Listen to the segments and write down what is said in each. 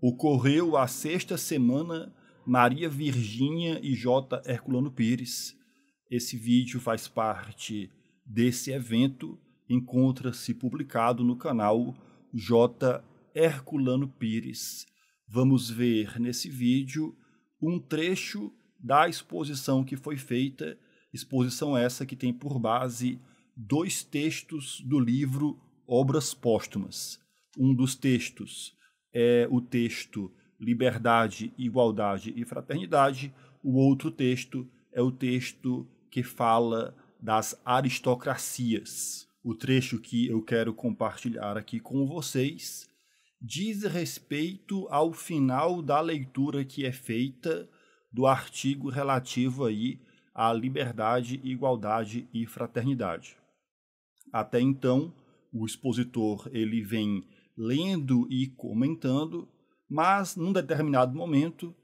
ocorreu a sexta semana Maria Virgínia e J. Herculano Pires. Esse vídeo faz parte desse evento, encontra-se publicado no canal J. Herculano Pires. Vamos ver nesse vídeo um trecho da exposição que foi feita, exposição essa que tem por base dois textos do livro Obras Póstumas. Um dos textos é o texto Liberdade, Igualdade e Fraternidade. O outro texto é o texto que fala das aristocracias. O trecho que eu quero compartilhar aqui com vocês diz respeito ao final da leitura que é feita do artigo relativo aí à liberdade, igualdade e fraternidade. Até então, o expositor ele vem lendo e comentando, mas num determinado momento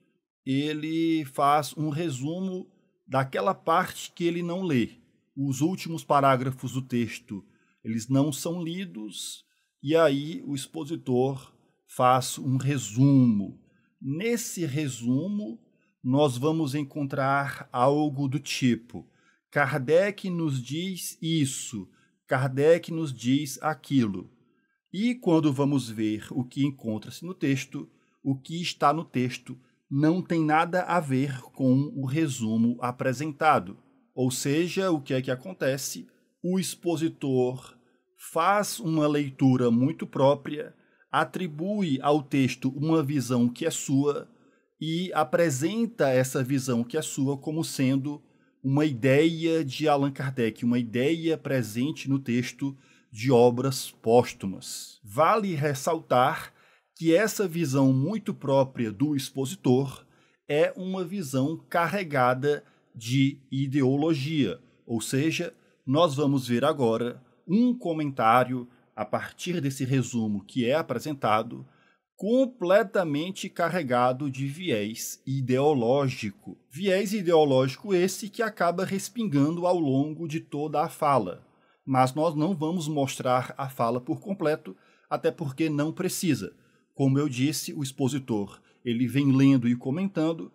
ele faz um resumo daquela parte que ele não lê. Os últimos parágrafos do texto, eles não são lidos e aí o expositor faz um resumo. Nesse resumo, nós vamos encontrar algo do tipo: Kardec nos diz isso, Kardec nos diz aquilo. E quando vamos ver o que encontra-se no texto, o que está no texto não tem nada a ver com o resumo apresentado. Ou seja, o que é que acontece? O expositor faz uma leitura muito própria, atribui ao texto uma visão que é sua e apresenta essa visão que é sua como sendo uma ideia de Allan Kardec, uma ideia presente no texto de obras póstumas. Vale ressaltar que essa visão muito própria do expositor é uma visão carregada de ideologia, ou seja, nós vamos ver agora um comentário a partir desse resumo que é apresentado completamente carregado de viés ideológico. Viés ideológico esse que acaba respingando ao longo de toda a fala mas nós não vamos mostrar a fala por completo, até porque não precisa. Como eu disse, o expositor ele vem lendo e comentando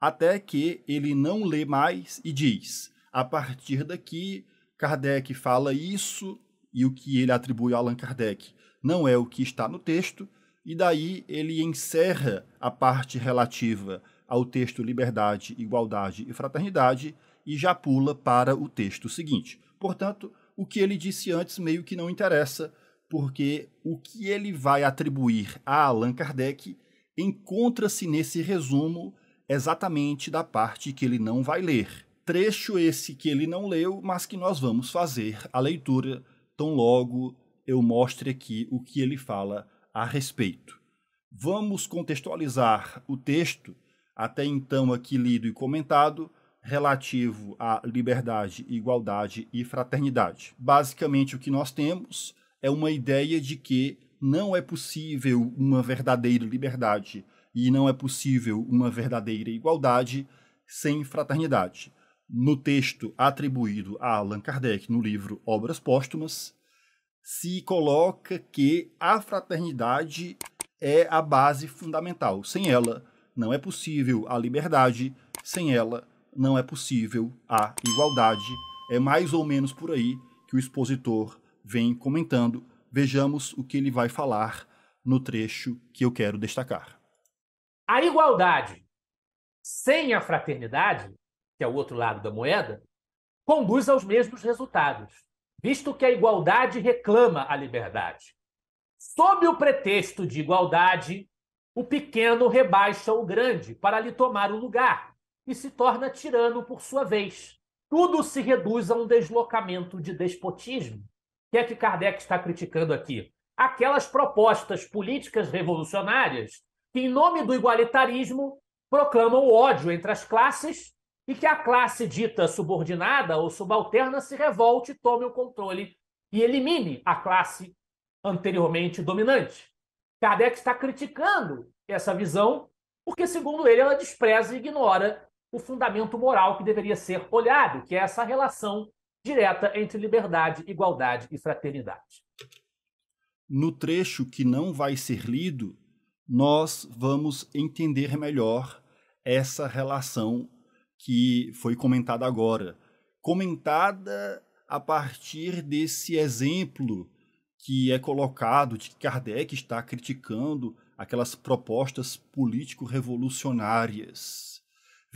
até que ele não lê mais e diz: a partir daqui, Kardec fala isso e o que ele atribui a Allan Kardec não é o que está no texto, e daí ele encerra a parte relativa ao texto Liberdade, Igualdade e Fraternidade e já pula para o texto seguinte. Portanto, o que ele disse antes meio que não interessa, porque o que ele vai atribuir a Allan Kardec encontra-se nesse resumo exatamente da parte que ele não vai ler. Trecho esse que ele não leu, mas que nós vamos fazer a leitura tão logo eu mostre aqui o que ele fala a respeito. Vamos contextualizar o texto, até então aqui lido e comentado, relativo à liberdade, igualdade e fraternidade. Basicamente, o que nós temos é uma ideia de que não é possível uma verdadeira liberdade e não é possível uma verdadeira igualdade sem fraternidade. No texto atribuído a Allan Kardec no livro Obras Póstumas, se coloca que a fraternidade é a base fundamental. Sem ela, não é possível a liberdade, sem ela, não é possível a igualdade. É mais ou menos por aí que o expositor vem comentando. Vejamos o que ele vai falar no trecho que eu quero destacar. A igualdade sem a fraternidade, que é o outro lado da moeda, conduz aos mesmos resultados, visto que a igualdade reclama a liberdade. Sob o pretexto de igualdade, o pequeno rebaixa o grande para lhe tomar o lugar, e se torna tirano por sua vez. Tudo se reduz a um deslocamento de despotismo. O que é que Kardec está criticando aqui? Aquelas propostas políticas revolucionárias que, em nome do igualitarismo, proclamam o ódio entre as classes e que a classe dita subordinada ou subalterna se revolte, tome o controle e elimine a classe anteriormente dominante. Kardec está criticando essa visão porque, segundo ele, ela despreza e ignora o fundamento moral que deveria ser olhado, que é essa relação direta entre liberdade, igualdade e fraternidade. No trecho que não vai ser lido, nós vamos entender melhor essa relação que foi comentada agora. Comentada a partir desse exemplo que é colocado de que Kardec está criticando aquelas propostas político-revolucionárias.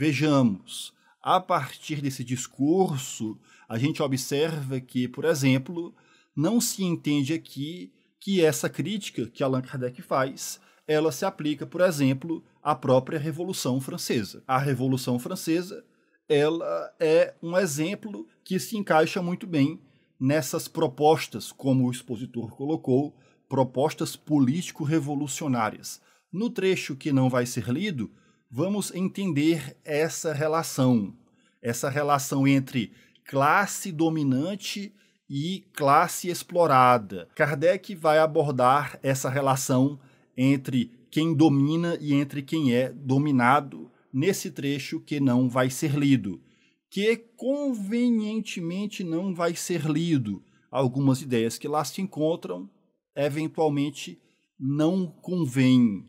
Vejamos, a partir desse discurso, a gente observa que, por exemplo, não se entende aqui que essa crítica que Allan Kardec faz, ela se aplica, por exemplo, à própria Revolução Francesa. A Revolução Francesa, ela é um exemplo que se encaixa muito bem nessas propostas, como o expositor colocou, propostas político-revolucionárias. No trecho que não vai ser lido, vamos entender essa relação, essa relação entre classe dominante e classe explorada. Kardec vai abordar essa relação entre quem domina e entre quem é dominado nesse trecho que não vai ser lido, que convenientemente não vai ser lido. Algumas ideias que lá se encontram eventualmente não convêm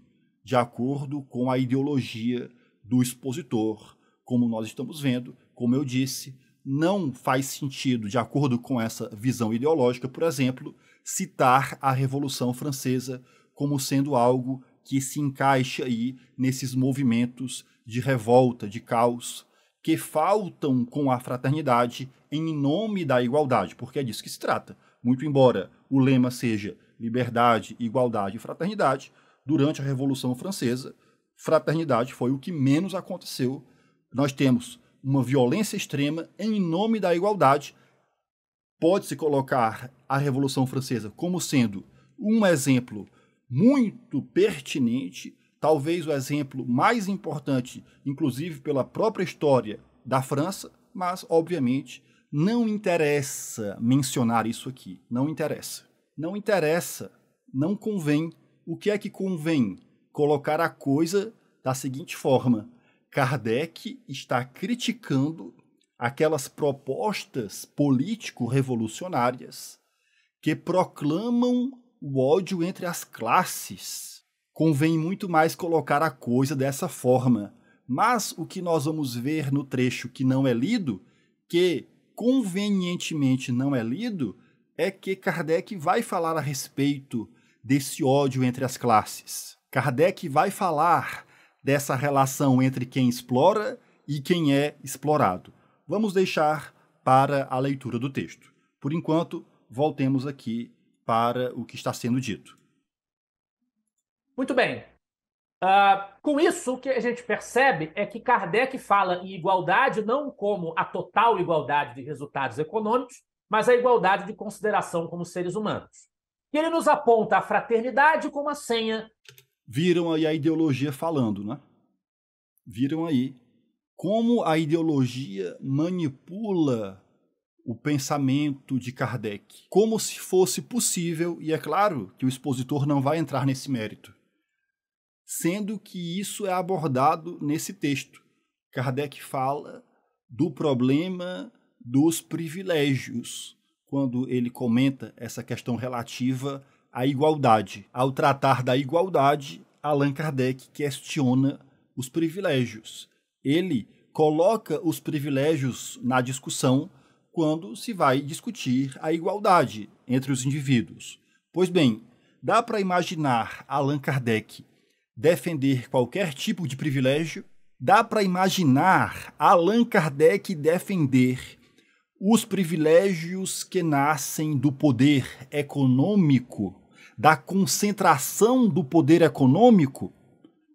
de acordo com a ideologia do expositor, como nós estamos vendo, como eu disse, não faz sentido, de acordo com essa visão ideológica, por exemplo, citar a Revolução Francesa como sendo algo que se encaixa aí nesses movimentos de revolta, de caos, que faltam com a fraternidade em nome da igualdade, porque é disso que se trata. Muito embora o lema seja liberdade, igualdade e fraternidade, durante a Revolução Francesa, fraternidade foi o que menos aconteceu. Nós temos uma violência extrema em nome da igualdade. Pode-se colocar a Revolução Francesa como sendo um exemplo muito pertinente, talvez o exemplo mais importante, inclusive pela própria história da França, mas, obviamente, não interessa mencionar isso aqui. Não interessa. Não interessa. Não convém o que é que convém? Colocar a coisa da seguinte forma: Kardec está criticando aquelas propostas político-revolucionárias que proclamam o ódio entre as classes. Convém muito mais colocar a coisa dessa forma. Mas o que nós vamos ver no trecho que não é lido, que convenientemente não é lido, é que Kardec vai falar a respeito desse ódio entre as classes. Kardec vai falar dessa relação entre quem explora e quem é explorado. Vamos deixar para a leitura do texto. Por enquanto, voltemos aqui para o que está sendo dito. Muito bem. Uh, com isso, o que a gente percebe é que Kardec fala em igualdade não como a total igualdade de resultados econômicos, mas a igualdade de consideração como seres humanos. E ele nos aponta a fraternidade como a senha. Viram aí a ideologia falando, né? Viram aí como a ideologia manipula o pensamento de Kardec, como se fosse possível, e é claro que o expositor não vai entrar nesse mérito, sendo que isso é abordado nesse texto. Kardec fala do problema dos privilégios quando ele comenta essa questão relativa à igualdade. Ao tratar da igualdade, Allan Kardec questiona os privilégios. Ele coloca os privilégios na discussão quando se vai discutir a igualdade entre os indivíduos. Pois bem, dá para imaginar Allan Kardec defender qualquer tipo de privilégio? Dá para imaginar Allan Kardec defender os privilégios que nascem do poder econômico, da concentração do poder econômico?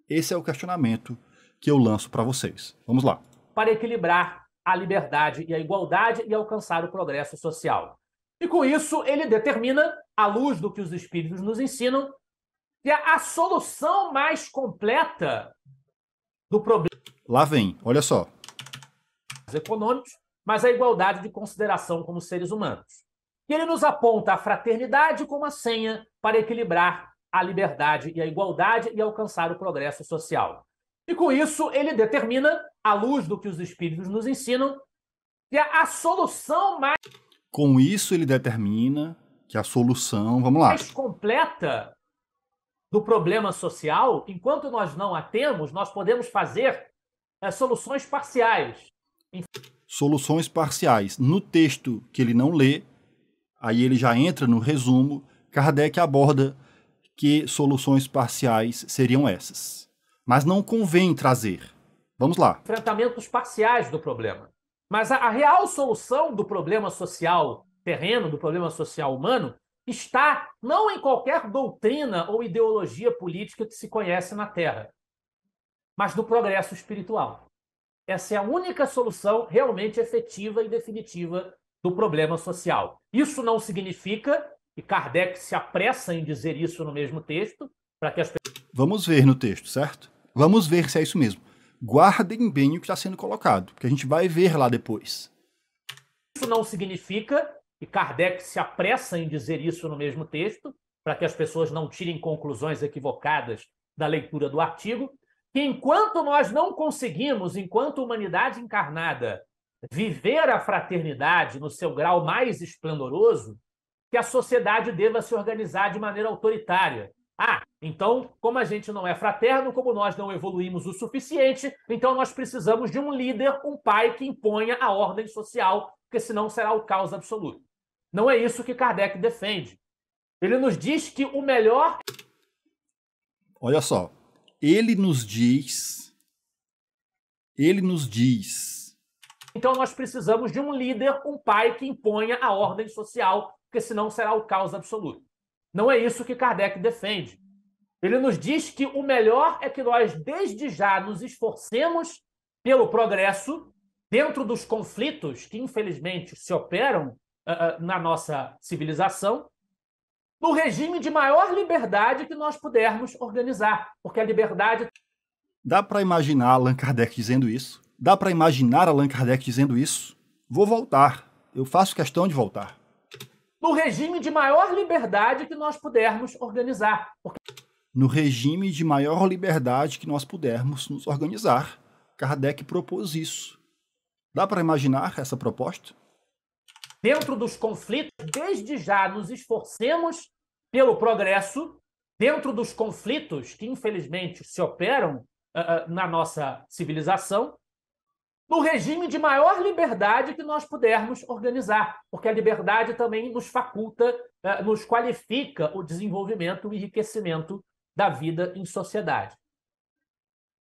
Esse é o questionamento que eu lanço para vocês. Vamos lá. Para equilibrar a liberdade e a igualdade e alcançar o progresso social. E com isso, ele determina, à luz do que os espíritos nos ensinam, que é a solução mais completa do problema. Lá vem, olha só. Econômicos mas a igualdade de consideração como seres humanos. E ele nos aponta a fraternidade como a senha para equilibrar a liberdade e a igualdade e alcançar o progresso social. E com isso, ele determina, à luz do que os espíritos nos ensinam, que a solução mais. Com isso, ele determina que a solução, vamos lá. Mais completa do problema social, enquanto nós não a temos, nós podemos fazer é, soluções parciais soluções parciais. No texto que ele não lê, aí ele já entra no resumo, Kardec aborda que soluções parciais seriam essas. Mas não convém trazer. Vamos lá. Enfrentamentos parciais do problema. Mas a, a real solução do problema social terreno, do problema social humano, está não em qualquer doutrina ou ideologia política que se conhece na Terra, mas no progresso espiritual. Essa é a única solução realmente efetiva e definitiva do problema social. Isso não significa, e Kardec se apressa em dizer isso no mesmo texto, para que as pessoas. Vamos ver no texto, certo? Vamos ver se é isso mesmo. Guardem bem o que está sendo colocado, que a gente vai ver lá depois. Isso não significa, e Kardec se apressa em dizer isso no mesmo texto, para que as pessoas não tirem conclusões equivocadas da leitura do artigo, que enquanto nós não conseguimos, enquanto humanidade encarnada, viver a fraternidade no seu grau mais esplendoroso, que a sociedade deva se organizar de maneira autoritária. Ah, então, como a gente não é fraterno, como nós não evoluímos o suficiente, então nós precisamos de um líder, um pai que imponha a ordem social, porque senão será o caos absoluto. Não é isso que Kardec defende. Ele nos diz que o melhor. Olha só, ele nos diz, ele nos diz. Então nós precisamos de um líder, um pai que imponha a ordem social, porque senão será o caos absoluto. Não é isso que Kardec defende. Ele nos diz que o melhor é que nós, desde já, nos esforcemos pelo progresso dentro dos conflitos que, infelizmente, se operam uh, na nossa civilização, no regime de maior liberdade que nós pudermos organizar, porque a liberdade. Dá para imaginar Allan Kardec dizendo isso? Dá para imaginar Allan Kardec dizendo isso? Vou voltar. Eu faço questão de voltar. No regime de maior liberdade que nós pudermos organizar. Porque... No regime de maior liberdade que nós pudermos nos organizar. Kardec propôs isso. Dá para imaginar essa proposta? dentro dos conflitos, desde já nos esforcemos pelo progresso dentro dos conflitos que, infelizmente, se operam uh, na nossa civilização, no regime de maior liberdade que nós pudermos organizar, porque a liberdade também nos faculta, uh, nos qualifica o desenvolvimento, o enriquecimento da vida em sociedade.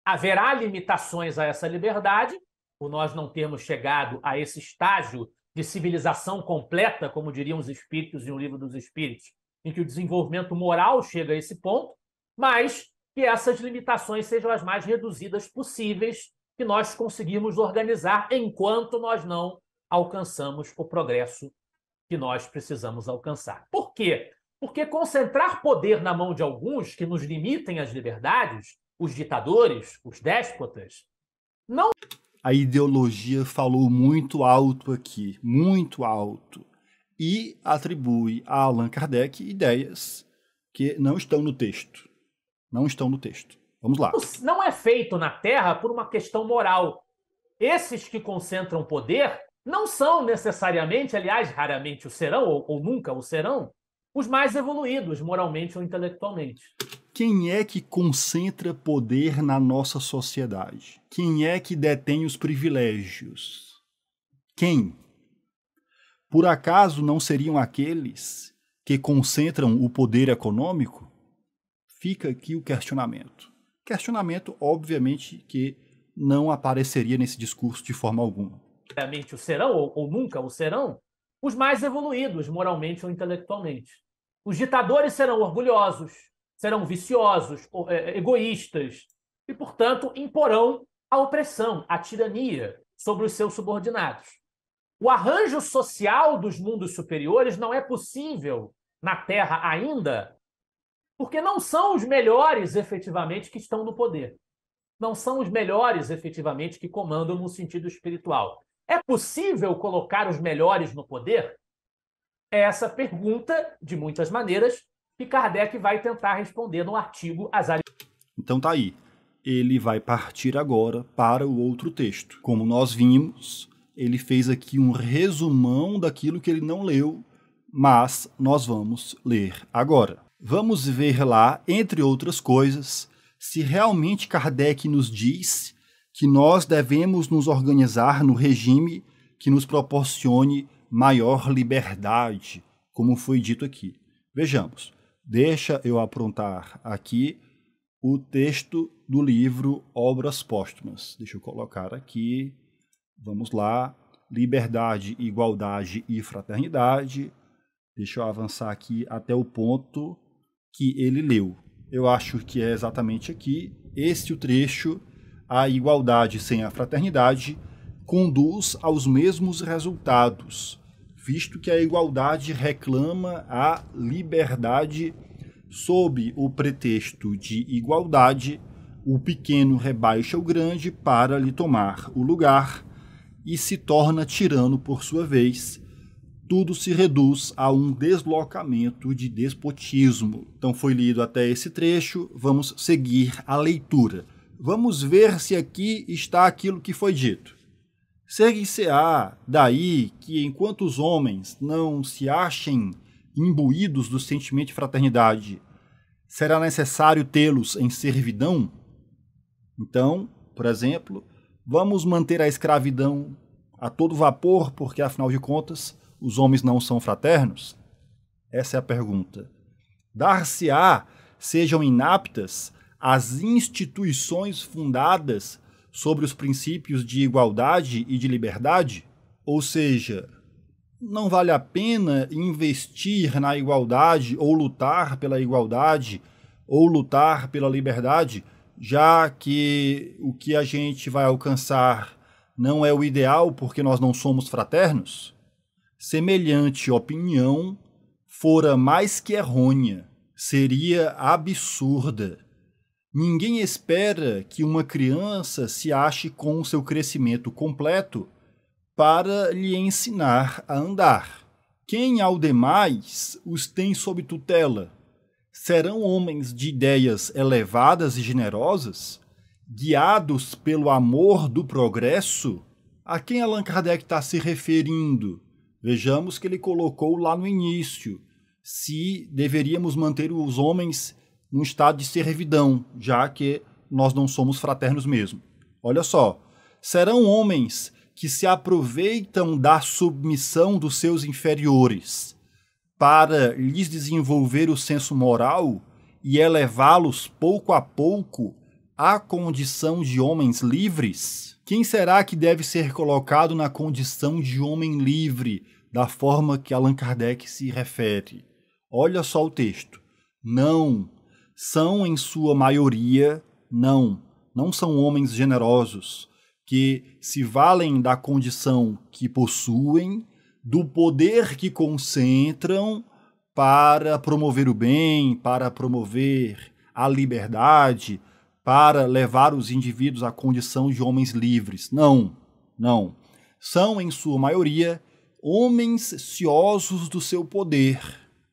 Haverá limitações a essa liberdade, por nós não termos chegado a esse estágio de civilização completa, como diriam os espíritos em O Livro dos Espíritos, em que o desenvolvimento moral chega a esse ponto, mas que essas limitações sejam as mais reduzidas possíveis que nós conseguimos organizar enquanto nós não alcançamos o progresso que nós precisamos alcançar. Por quê? Porque concentrar poder na mão de alguns que nos limitem as liberdades, os ditadores, os déspotas, não. A ideologia falou muito alto aqui, muito alto e atribui a Allan Kardec ideias que não estão no texto. Não estão no texto. Vamos lá. Não é feito na Terra por uma questão moral. Esses que concentram poder não são necessariamente, aliás, raramente o serão, ou, ou nunca o serão, os mais evoluídos moralmente ou intelectualmente. Quem é que concentra poder na nossa sociedade? Quem é que detém os privilégios? Quem? por acaso não seriam aqueles que concentram o poder econômico? Fica aqui o questionamento. Questionamento, obviamente, que não apareceria nesse discurso de forma alguma. Obviamente, o serão, ou, ou nunca o serão, os mais evoluídos moralmente ou intelectualmente. Os ditadores serão orgulhosos, serão viciosos, é, é, egoístas, e, portanto, imporão a opressão, a tirania sobre os seus subordinados. O arranjo social dos mundos superiores não é possível na Terra ainda, porque não são os melhores efetivamente que estão no poder. Não são os melhores efetivamente que comandam no sentido espiritual. É possível colocar os melhores no poder? É essa pergunta, de muitas maneiras, que Kardec vai tentar responder no artigo As Então tá aí. Ele vai partir agora para o outro texto. Como nós vimos, ele fez aqui um resumão daquilo que ele não leu, mas nós vamos ler agora. Vamos ver lá, entre outras coisas, se realmente Kardec nos diz que nós devemos nos organizar no regime que nos proporcione maior liberdade, como foi dito aqui. Vejamos, deixa eu aprontar aqui o texto do livro Obras Póstumas. Deixa eu colocar aqui Vamos lá. Liberdade, igualdade e fraternidade. Deixa eu avançar aqui até o ponto que ele leu. Eu acho que é exatamente aqui. Este o trecho, a igualdade sem a fraternidade, conduz aos mesmos resultados, visto que a igualdade reclama a liberdade sob o pretexto de igualdade, o pequeno rebaixa o grande para lhe tomar o lugar, e se torna tirano por sua vez, tudo se reduz a um deslocamento de despotismo. Então foi lido até esse trecho, vamos seguir a leitura. Vamos ver se aqui está aquilo que foi dito. Segue-se-á daí que, enquanto os homens não se achem imbuídos do sentimento de fraternidade, será necessário tê-los em servidão? Então, por exemplo, Vamos manter a escravidão a todo vapor, porque afinal de contas os homens não são fraternos? Essa é a pergunta. Dar-se-á sejam inaptas as instituições fundadas sobre os princípios de igualdade e de liberdade? Ou seja, não vale a pena investir na igualdade ou lutar pela igualdade ou lutar pela liberdade já que o que a gente vai alcançar não é o ideal porque nós não somos fraternos, semelhante opinião fora mais que errônea, seria absurda. Ninguém espera que uma criança se ache com seu crescimento completo para lhe ensinar a andar. Quem, ao demais, os tem sob tutela, serão homens de ideias elevadas e generosas, guiados pelo amor do progresso, a quem Allan Kardec está se referindo? Vejamos que ele colocou lá no início se deveríamos manter os homens num estado de servidão, já que nós não somos fraternos mesmo. Olha só, serão homens que se aproveitam da submissão dos seus inferiores, para lhes desenvolver o senso moral e elevá-los pouco a pouco à condição de homens livres? Quem será que deve ser colocado na condição de homem livre, da forma que Allan Kardec se refere? Olha só o texto. Não, são em sua maioria, não, não são homens generosos, que se valem da condição que possuem do poder que concentram para promover o bem, para promover a liberdade, para levar os indivíduos à condição de homens livres. Não, não. São, em sua maioria, homens ciosos do seu poder,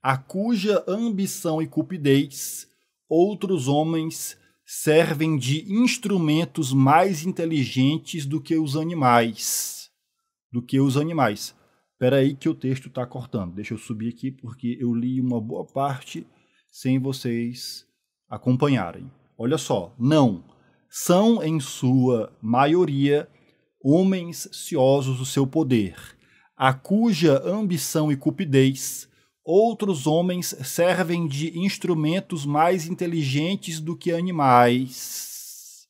a cuja ambição e cupidez outros homens servem de instrumentos mais inteligentes do que os animais. Do que os animais. Espera aí que o texto está cortando. Deixa eu subir aqui porque eu li uma boa parte sem vocês acompanharem. Olha só, não. São, em sua maioria, homens ciosos do seu poder, a cuja ambição e cupidez outros homens servem de instrumentos mais inteligentes do que animais.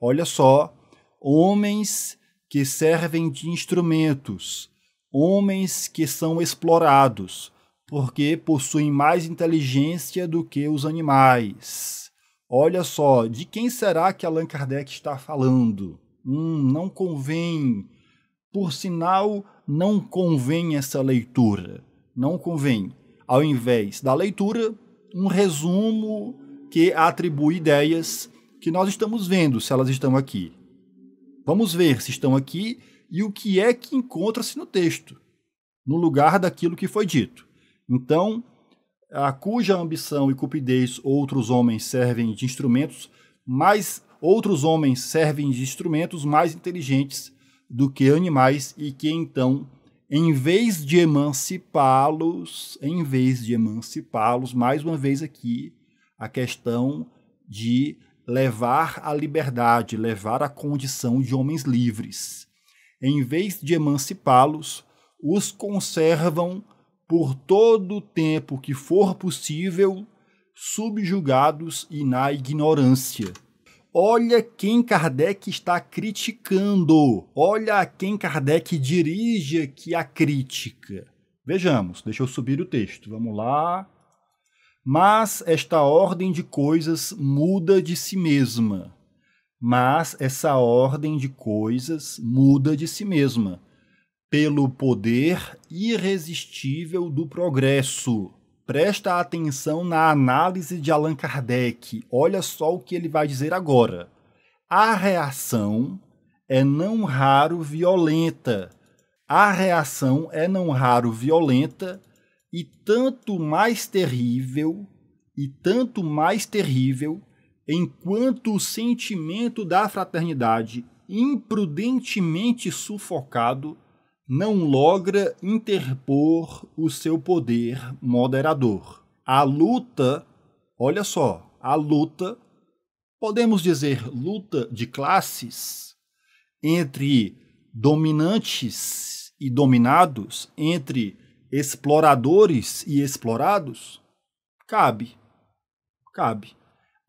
Olha só, homens que servem de instrumentos homens que são explorados, porque possuem mais inteligência do que os animais. Olha só, de quem será que Allan Kardec está falando? Hum, não convém. Por sinal, não convém essa leitura. Não convém. Ao invés da leitura, um resumo que atribui ideias que nós estamos vendo se elas estão aqui. Vamos ver se estão aqui e o que é que encontra-se no texto, no lugar daquilo que foi dito. Então, a cuja ambição e cupidez outros homens servem de instrumentos, mais outros homens servem de instrumentos mais inteligentes do que animais e que então, em vez de emancipá-los, em vez de emancipá-los, mais uma vez aqui a questão de levar a liberdade, levar a condição de homens livres em vez de emancipá-los, os conservam por todo o tempo que for possível subjugados e na ignorância. Olha quem Kardec está criticando. Olha a quem Kardec dirige aqui a crítica. Vejamos, deixa eu subir o texto. Vamos lá. Mas esta ordem de coisas muda de si mesma mas essa ordem de coisas muda de si mesma pelo poder irresistível do progresso. Presta atenção na análise de Allan Kardec. Olha só o que ele vai dizer agora. A reação é não raro violenta. A reação é não raro violenta e tanto mais terrível e tanto mais terrível enquanto o sentimento da fraternidade, imprudentemente sufocado, não logra interpor o seu poder moderador. A luta, olha só, a luta, podemos dizer luta de classes, entre dominantes e dominados, entre exploradores e explorados, cabe. Cabe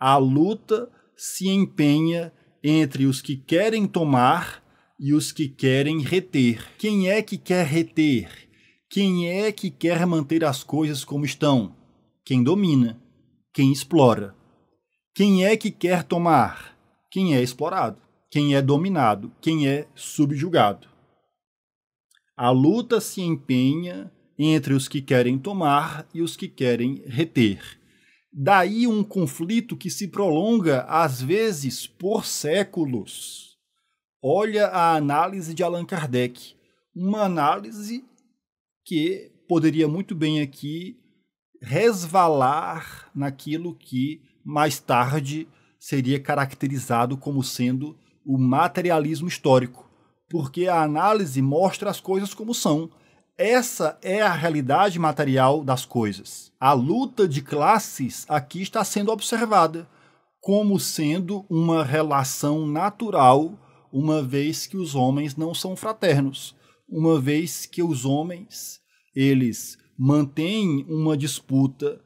a luta se empenha entre os que querem tomar e os que querem reter. Quem é que quer reter? Quem é que quer manter as coisas como estão? Quem domina, quem explora. Quem é que quer tomar? Quem é explorado, quem é dominado, quem é subjugado. A luta se empenha entre os que querem tomar e os que querem reter. Daí um conflito que se prolonga, às vezes, por séculos. Olha a análise de Allan Kardec. Uma análise que poderia muito bem aqui resvalar naquilo que mais tarde seria caracterizado como sendo o materialismo histórico, porque a análise mostra as coisas como são essa é a realidade material das coisas. A luta de classes aqui está sendo observada como sendo uma relação natural, uma vez que os homens não são fraternos, uma vez que os homens eles mantêm uma disputa,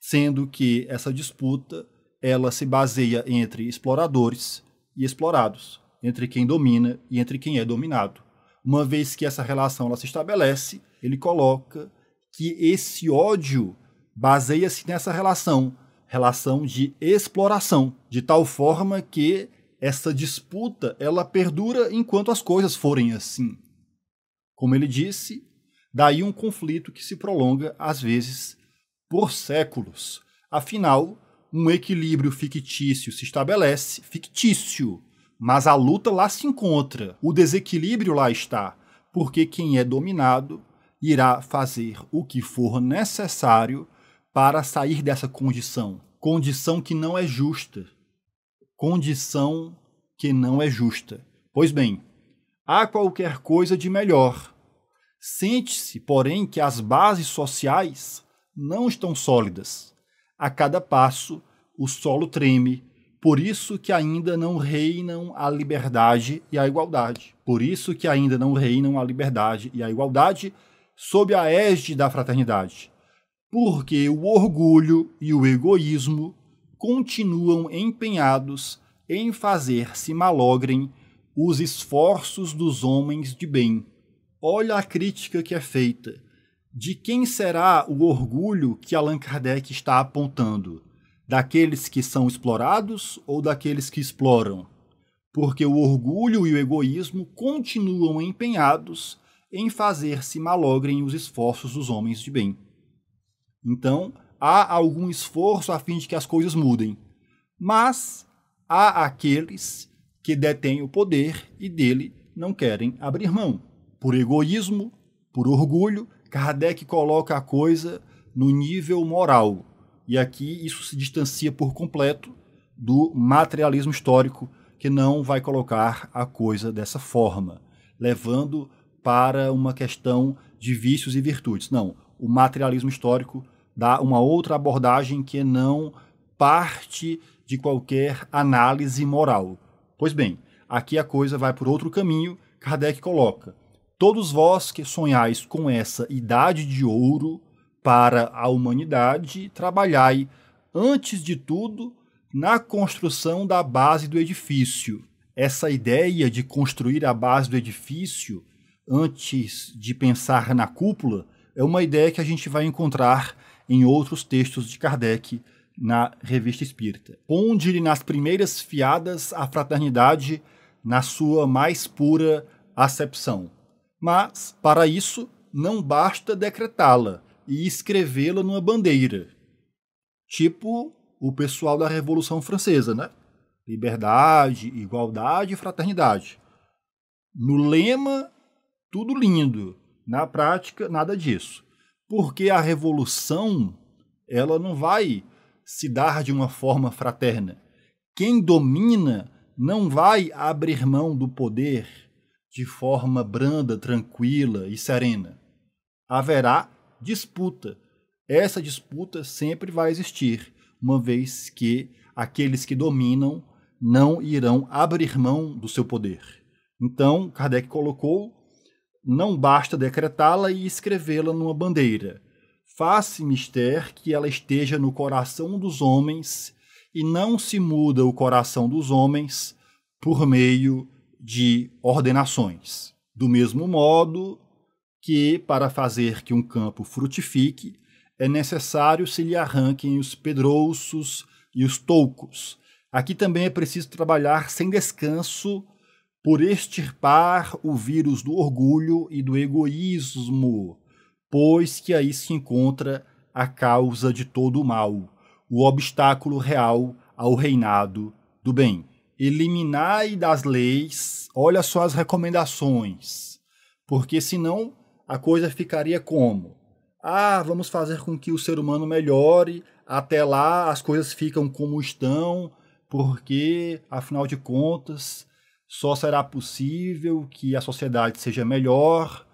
sendo que essa disputa ela se baseia entre exploradores e explorados, entre quem domina e entre quem é dominado uma vez que essa relação ela se estabelece, ele coloca que esse ódio baseia-se nessa relação, relação de exploração, de tal forma que essa disputa ela perdura enquanto as coisas forem assim. Como ele disse, daí um conflito que se prolonga às vezes por séculos. Afinal, um equilíbrio fictício se estabelece, fictício, mas a luta lá se encontra, o desequilíbrio lá está, porque quem é dominado irá fazer o que for necessário para sair dessa condição. Condição que não é justa. Condição que não é justa. Pois bem, há qualquer coisa de melhor. Sente-se, porém, que as bases sociais não estão sólidas. A cada passo, o solo treme, por isso que ainda não reinam a liberdade e a igualdade. Por isso que ainda não reinam a liberdade e a igualdade sob a égide da fraternidade. Porque o orgulho e o egoísmo continuam empenhados em fazer se malogrem os esforços dos homens de bem. Olha a crítica que é feita. De quem será o orgulho que Allan Kardec está apontando? daqueles que são explorados ou daqueles que exploram? Porque o orgulho e o egoísmo continuam empenhados em fazer se malogrem os esforços dos homens de bem. Então, há algum esforço a fim de que as coisas mudem, mas há aqueles que detêm o poder e dele não querem abrir mão. Por egoísmo, por orgulho, Kardec coloca a coisa no nível moral, e aqui isso se distancia por completo do materialismo histórico, que não vai colocar a coisa dessa forma, levando para uma questão de vícios e virtudes. Não, o materialismo histórico dá uma outra abordagem que não parte de qualquer análise moral. Pois bem, aqui a coisa vai por outro caminho. Kardec coloca: Todos vós que sonhais com essa idade de ouro, para a humanidade, trabalhai, antes de tudo, na construção da base do edifício. Essa ideia de construir a base do edifício antes de pensar na cúpula é uma ideia que a gente vai encontrar em outros textos de Kardec na Revista Espírita. Ponde-lhe nas primeiras fiadas a fraternidade na sua mais pura acepção. Mas, para isso, não basta decretá-la e escrevê-la numa bandeira. Tipo o pessoal da Revolução Francesa, né? Liberdade, igualdade e fraternidade. No lema, tudo lindo. Na prática, nada disso. Porque a revolução, ela não vai se dar de uma forma fraterna. Quem domina não vai abrir mão do poder de forma branda, tranquila e serena. Haverá disputa. Essa disputa sempre vai existir, uma vez que aqueles que dominam não irão abrir mão do seu poder. Então, Kardec colocou: não basta decretá-la e escrevê-la numa bandeira. Faz-se mister que ela esteja no coração dos homens e não se muda o coração dos homens por meio de ordenações. Do mesmo modo, que, para fazer que um campo frutifique, é necessário se lhe arranquem os pedrouços e os toucos. Aqui também é preciso trabalhar sem descanso por extirpar o vírus do orgulho e do egoísmo, pois que aí se encontra a causa de todo o mal, o obstáculo real ao reinado do bem. Eliminai das leis, olha só as recomendações, porque senão a coisa ficaria como? Ah, vamos fazer com que o ser humano melhore, até lá as coisas ficam como estão, porque, afinal de contas, só será possível que a sociedade seja melhor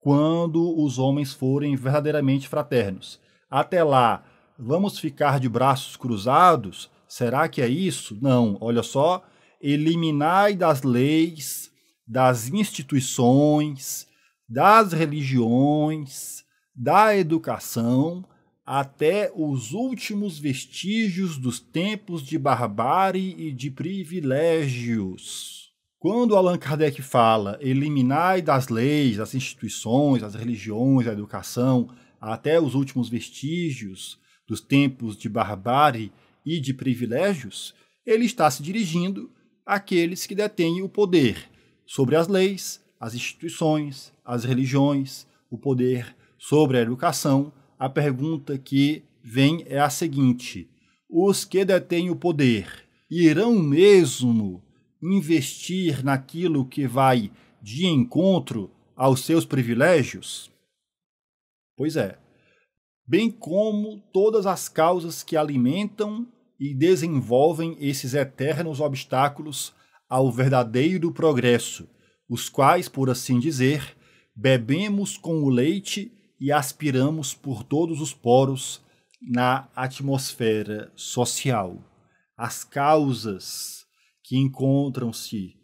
quando os homens forem verdadeiramente fraternos. Até lá, vamos ficar de braços cruzados? Será que é isso? Não, olha só, eliminai das leis, das instituições, das religiões, da educação, até os últimos vestígios dos tempos de barbárie e de privilégios. Quando Allan Kardec fala eliminar das leis, das instituições, das religiões, da educação, até os últimos vestígios dos tempos de barbárie e de privilégios, ele está se dirigindo àqueles que detêm o poder sobre as leis, as instituições, as religiões, o poder sobre a educação, a pergunta que vem é a seguinte: os que detêm o poder irão mesmo investir naquilo que vai de encontro aos seus privilégios? Pois é. Bem como todas as causas que alimentam e desenvolvem esses eternos obstáculos ao verdadeiro progresso os quais, por assim dizer, bebemos com o leite e aspiramos por todos os poros na atmosfera social. As causas que encontram-se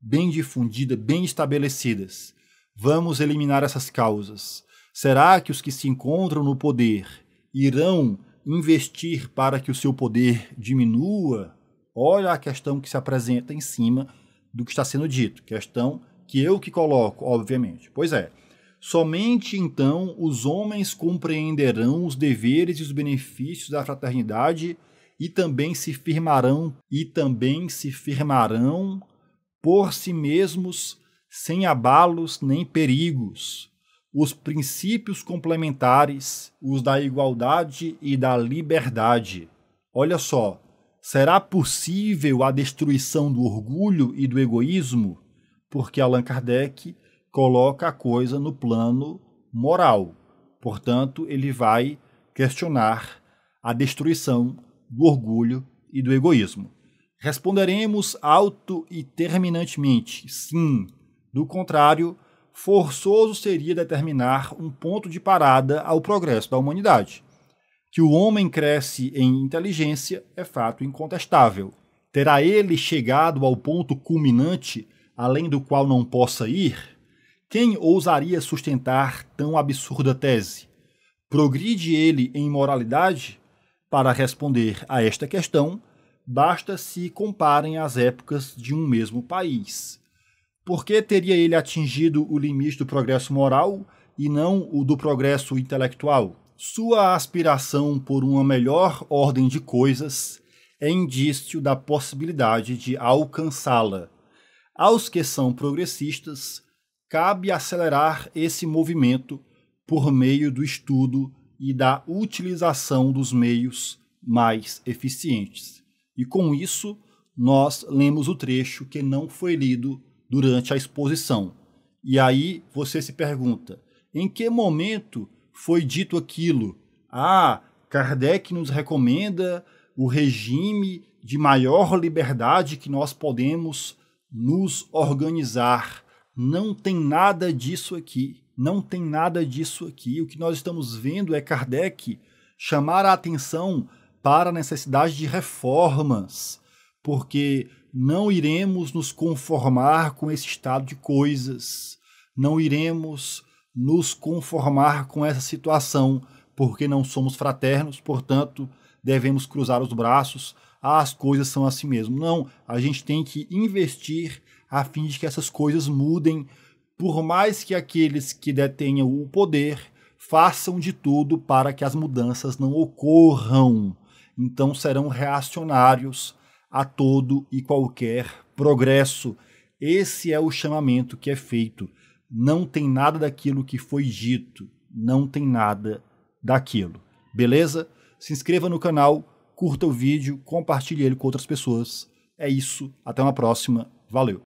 bem difundidas, bem estabelecidas. Vamos eliminar essas causas. Será que os que se encontram no poder irão investir para que o seu poder diminua? Olha a questão que se apresenta em cima do que está sendo dito, questão que eu que coloco, obviamente. Pois é. Somente então os homens compreenderão os deveres e os benefícios da fraternidade e também se firmarão e também se firmarão por si mesmos sem abalos nem perigos. Os princípios complementares, os da igualdade e da liberdade. Olha só, Será possível a destruição do orgulho e do egoísmo? Porque Allan Kardec coloca a coisa no plano moral. Portanto, ele vai questionar a destruição do orgulho e do egoísmo. Responderemos alto e terminantemente: sim. Do contrário, forçoso seria determinar um ponto de parada ao progresso da humanidade. Que o homem cresce em inteligência é fato incontestável. Terá ele chegado ao ponto culminante, além do qual não possa ir? Quem ousaria sustentar tão absurda tese? Progride ele em moralidade? Para responder a esta questão, basta se comparem as épocas de um mesmo país. Por que teria ele atingido o limite do progresso moral e não o do progresso intelectual? Sua aspiração por uma melhor ordem de coisas é indício da possibilidade de alcançá-la. Aos que são progressistas, cabe acelerar esse movimento por meio do estudo e da utilização dos meios mais eficientes. E com isso, nós lemos o trecho que não foi lido durante a exposição. E aí você se pergunta: em que momento foi dito aquilo. Ah, Kardec nos recomenda o regime de maior liberdade que nós podemos nos organizar. Não tem nada disso aqui. Não tem nada disso aqui. O que nós estamos vendo é Kardec chamar a atenção para a necessidade de reformas, porque não iremos nos conformar com esse estado de coisas, não iremos nos conformar com essa situação, porque não somos fraternos, portanto, devemos cruzar os braços, ah, as coisas são assim mesmo. Não, a gente tem que investir a fim de que essas coisas mudem, por mais que aqueles que detenham o poder façam de tudo para que as mudanças não ocorram. Então serão reacionários a todo e qualquer progresso. Esse é o chamamento que é feito não tem nada daquilo que foi dito, não tem nada daquilo. Beleza? Se inscreva no canal, curta o vídeo, compartilhe ele com outras pessoas. É isso, até uma próxima. Valeu!